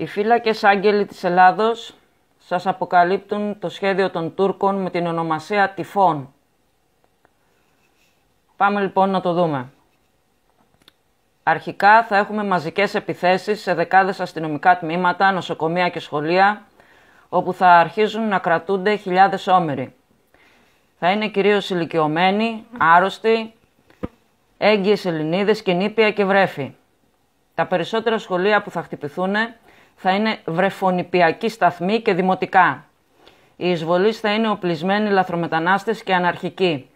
Οι φύλακες άγγελοι της Ελλάδος σας αποκαλύπτουν το σχέδιο των Τούρκων με την ονομασία Τυφών. Πάμε λοιπόν να το δούμε. Αρχικά θα έχουμε μαζικές επιθέσεις σε δεκάδες αστυνομικά τμήματα, νοσοκομεία και σχολεία, όπου θα αρχίζουν να κρατούνται χιλιάδες όμοιροι. Θα είναι κυρίως ηλικιωμένοι, άρρωστοι, έγκυες ελληνίδες, και νήπια και βρέφη. Τα περισσότερα σχολεία που θα χτυπηθούν θα είναι βρεφονιπιακοί σταθμοί και δημοτικά. Οι εισβολείς θα είναι οπλισμένοι λαθρομετανάστες και αναρχικοί.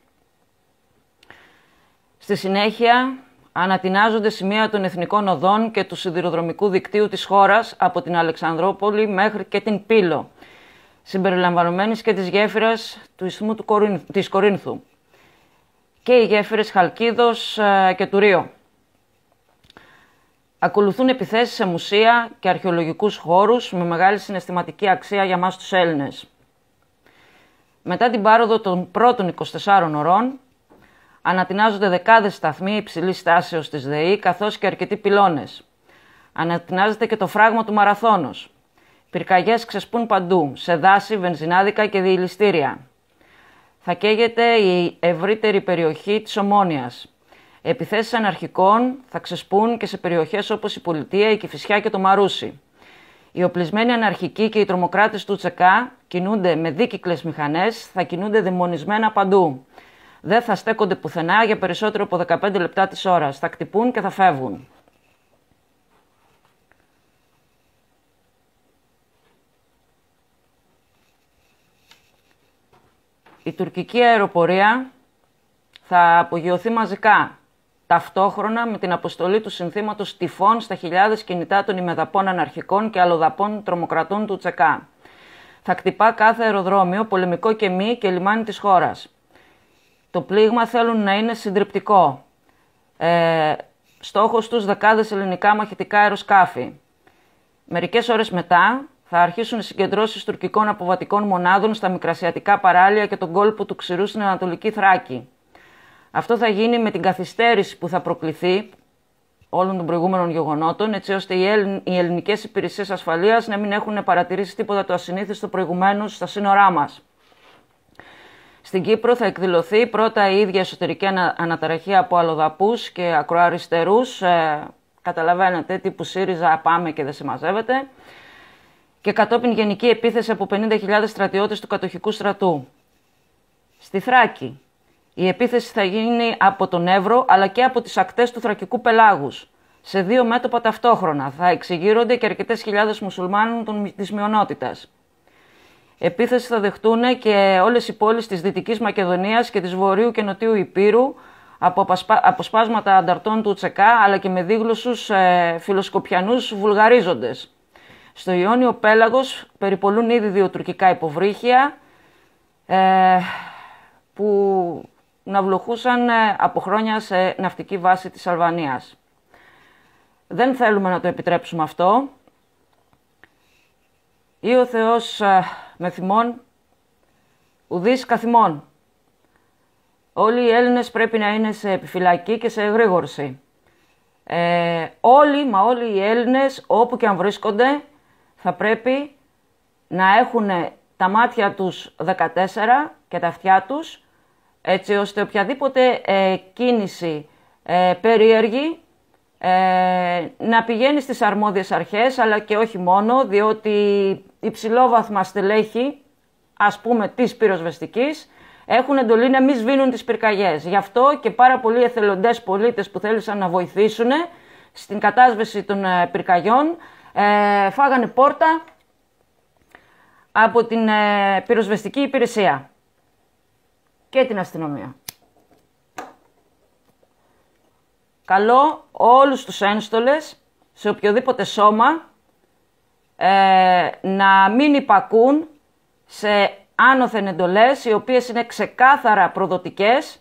Στη συνέχεια ανατινάζονται σημεία των εθνικών οδών και του σιδηροδρομικού δικτύου της χώρας από την Αλεξανδρόπολη μέχρι και την Πύλο, συμπεριλαμβανομένης και της γέφυρας του Ισθμού του της Κορίνθου και οι γέφυρες Χαλκίδος ε, και του Ρίο. Ακολουθούν επιθέσεις σε μουσεία και αρχαιολογικούς χώρους με μεγάλη συναισθηματική αξία για μας τους Έλληνες. Μετά την πάροδο των πρώτων 24 ωρών, ανατινάζονται δεκάδες σταθμοί υψηλής στάσεως της ΔΕΗ, καθώς και αρκετοί πυλώνες. Ανατινάζεται και το φράγμα του Μαραθώνος. Πυρκαγιές ξεσπούν παντού, σε δάση, βενζινάδικα και διηληστήρια. Θα καίγεται η ευρύτερη περιοχή της Ομόνιας, Επιθέσεις αναρχικών θα ξεσπούν και σε περιοχές όπως η Πολιτεία, η Κηφισιά και το Μαρούσι. Οι οπλισμένοι αναρχικοί και οι τρομοκράτες του Τσεκά κινούνται με δίκυκλες μηχανές, θα κινούνται δαιμονισμένα παντού. Δεν θα στέκονται πουθενά για περισσότερο από 15 λεπτά της ώρας. Θα κτυπούν και θα φεύγουν. Η τουρκική αεροπορία θα απογειωθεί μαζικά ταυτόχρονα με την αποστολή του συνθήματος τυφών στα χιλιάδες κινητά των ημεδαπών αναρχικών και αλλοδαπών τρομοκρατών του Τσεκά. Θα χτυπά κάθε αεροδρόμιο, πολεμικό και μη και λιμάνι της χώρας. Το πλήγμα θέλουν να είναι συντριπτικό. Ε, στόχος τους δεκάδες ελληνικά μαχητικά αεροσκάφη. Μερικές ώρες μετά θα αρχίσουν οι συγκεντρώσεις τουρκικών αποβατικών μονάδων στα μικρασιατικά παράλια και τον κόλπο του ξηρού στην Ανατολική Θράκη. Αυτό θα γίνει με την καθυστέρηση που θα προκληθεί όλων των προηγούμενων γεγονότων, έτσι ώστε οι ελληνικές υπηρεσίες ασφαλείας να μην έχουν παρατηρήσει τίποτα το ασυνήθιστο προηγουμένως στα σύνορά μας. Στην Κύπρο θα εκδηλωθεί πρώτα η ίδια εσωτερική αναταραχή από αλλοδαπούς και ακροαριστερούς. Ε, καταλαβαίνετε, τύπου ΣΥΡΙΖΑ πάμε και δεν συμμαζεύεται. Και κατόπιν γενική επίθεση από 50.000 στρατιώτες του κατοχικού στρατού. Στη Θράκη, η επίθεση θα γίνει από τον Εύρο αλλά και από τις ακτές του Θρακικού πελάγους. Σε δύο μέτωπα ταυτόχρονα θα εξηγείρονται και αρκετές χιλιάδες μουσουλμάνων της μειονότητας. Επίθεση θα δεχτούν και όλες οι πόλεις της Δυτικής Μακεδονίας και της Βορείου και Νοτιού Υπήρου από αποσπάσματα ανταρτών του Τσεκά αλλά και με δίγλωσσους ε, φιλοσκοπιανούς βουλγαρίζοντες. Στο Ιόνιο Πέλαγος περιπολούν ήδη δύο τουρκικά υποβρύχια ε, που να βλοχούσαν ε, από χρόνια σε ναυτική βάση της Αλβανίας. Δεν θέλουμε να το επιτρέψουμε αυτό. Ή ο Θεός ε, με θυμών, ουδής καθημών. Όλοι οι Έλληνες πρέπει να είναι σε επιφυλακή και σε εγρήγορση. Ε, όλοι, μα όλοι οι Έλληνες, όπου και αν βρίσκονται, θα πρέπει να έχουν τα μάτια τους 14 και τα αυτιά τους έτσι ώστε οποιαδήποτε ε, κίνηση ε, περίεργη ε, να πηγαίνει στις αρμόδιες αρχές, αλλά και όχι μόνο, διότι υψηλόβαθμα στελέχη, ας πούμε, της πυροσβεστικής, έχουν εντολή να μην σβήνουν τις πυρκαγιές. Γι' αυτό και πάρα πολλοί εθελοντές πολίτες που θέλησαν να βοηθήσουν στην κατάσβεση των ε, πυρκαγιών, φάγανε πόρτα από την πυροσβεστική υπηρεσία και την αστυνομία. Καλό όλους τους ένστολες σε οποιοδήποτε σώμα ε, να μην υπακούν σε άνωθεν εντολές οι οποίες είναι ξεκάθαρα προδοτικές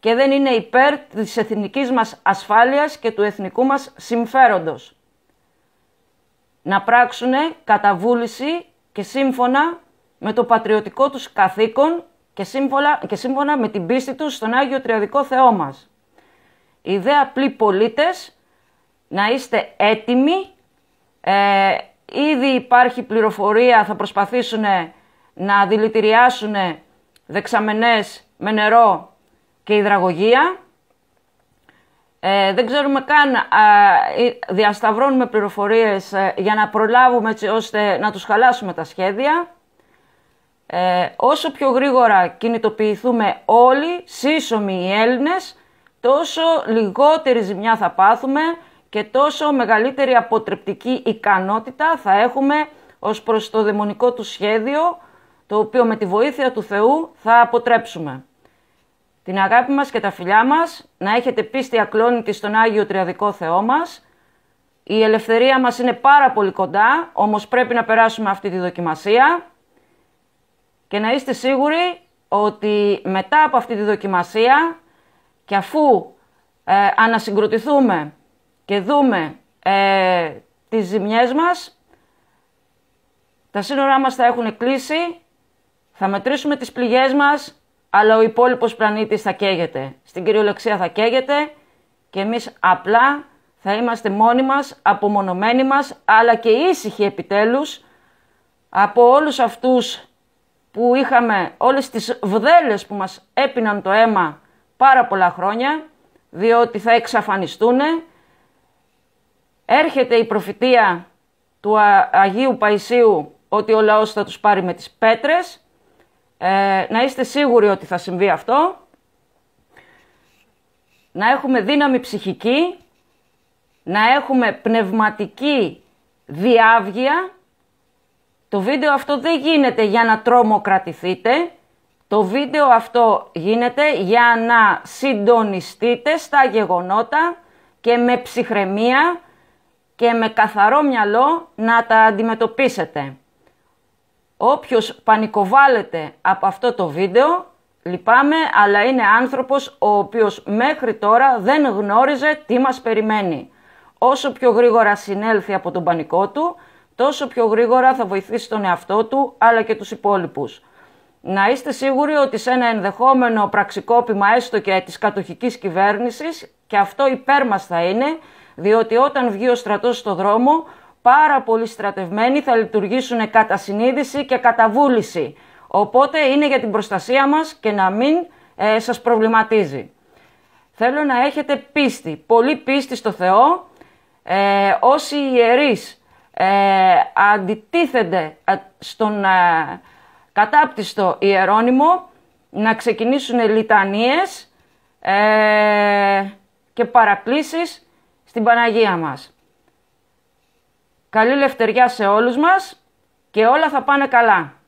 και δεν είναι υπέρ της εθνικής μας ασφάλειας και του εθνικού μας συμφέροντος. Να πράξουν κατά και σύμφωνα με το πατριωτικό τους καθήκον και, σύμβολα, σύμφωνα με την πίστη τους στον Άγιο Τριαδικό Θεό μας. Ιδέα δε απλοί πολίτες να είστε έτοιμοι, ε, ήδη υπάρχει πληροφορία, θα προσπαθήσουν να δηλητηριάσουν δεξαμενές με νερό και υδραγωγία. Ε, δεν ξέρουμε καν, διασταυρώνουμε πληροφορίες ε, για να προλάβουμε έτσι ώστε να τους χαλάσουμε τα σχέδια. Ε, όσο πιο γρήγορα κινητοποιηθούμε όλοι, σύσσωμοι οι Έλληνες, τόσο λιγότερη ζημιά θα πάθουμε και τόσο μεγαλύτερη αποτρεπτική ικανότητα θα έχουμε ως προς το δαιμονικό του σχέδιο, το οποίο με τη βοήθεια του Θεού θα αποτρέψουμε. Την αγάπη μας και τα φιλιά μας, να έχετε πίστη ακλόνητη στον Άγιο Τριαδικό Θεό μας. Η ελευθερία μας είναι πάρα πολύ κοντά, όμως πρέπει να περάσουμε αυτή τη δοκιμασία και να είστε σίγουροι ότι μετά από αυτή τη δοκιμασία και αφού ε, ανασυγκροτηθούμε και δούμε ε, τις ζημιές μας, τα σύνορά μας θα έχουν κλείσει, θα μετρήσουμε τις πληγές μας, αλλά ο υπόλοιπος πλανήτης θα καίγεται. Στην κυριολεξία θα καίγεται και εμείς απλά θα είμαστε μόνοι μας, απομονωμένοι μας, αλλά και ήσυχοι επιτέλους από όλους αυτούς που είχαμε όλες τις βδέλες που μας έπιναν το αίμα πάρα πολλά χρόνια, διότι θα εξαφανιστούν. Έρχεται η προφητεία του Αγίου Παϊσίου ότι ο λαός θα τους πάρει με τις πέτρες. Ε, να είστε σίγουροι ότι θα συμβεί αυτό. Να έχουμε δύναμη ψυχική, να έχουμε πνευματική διάβγεια, το βίντεο αυτό δεν γίνεται για να τρομοκρατηθείτε. Το βίντεο αυτό γίνεται για να συντονιστείτε στα γεγονότα και με ψυχραιμία και με καθαρό μυαλό να τα αντιμετωπίσετε. Όποιος πανικοβάλλεται από αυτό το βίντεο, λυπάμαι, αλλά είναι άνθρωπος ο οποίος μέχρι τώρα δεν γνώριζε τι μας περιμένει. Όσο πιο γρήγορα συνέλθει από τον πανικό του, τόσο πιο γρήγορα θα βοηθήσει τον εαυτό του αλλά και τους υπόλοιπους. Να είστε σίγουροι ότι σε ένα ενδεχόμενο πραξικόπημα έστω και της κατοχικής κυβέρνησης και αυτό υπέρ μας θα είναι, διότι όταν βγει ο στρατός στο δρόμο, πάρα πολλοί στρατευμένοι θα λειτουργήσουν κατά συνείδηση και κατά βούληση. Οπότε είναι για την προστασία μας και να μην ε, σας προβληματίζει. Θέλω να έχετε πίστη, πολύ πίστη στο Θεό. Ε, όσοι ιερείς ε, αντιτίθενται ε, στον ε, κατάπτυστο Ιερώνυμο να ξεκινήσουν λιτανίες ε, και παρακλήσεις στην Παναγία μας. Καλή λευτεριά σε όλους μας και όλα θα πάνε καλά.